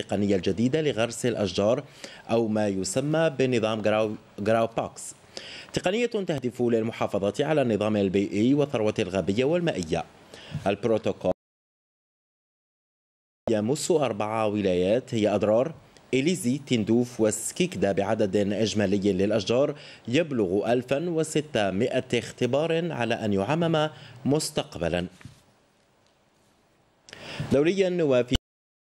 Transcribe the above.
التقنية الجديدة لغرس الأشجار أو ما يسمى بنظام جراو, جراو باكس تقنية تهدف للمحافظة على النظام البيئي والثروة الغابية والمائية البروتوكول يمس أربع ولايات هي أضرار إليزي تندوف وسكيكدا بعدد إجمالي للأشجار يبلغ 1600 اختبار على أن يعمم مستقبلا دوليا وفي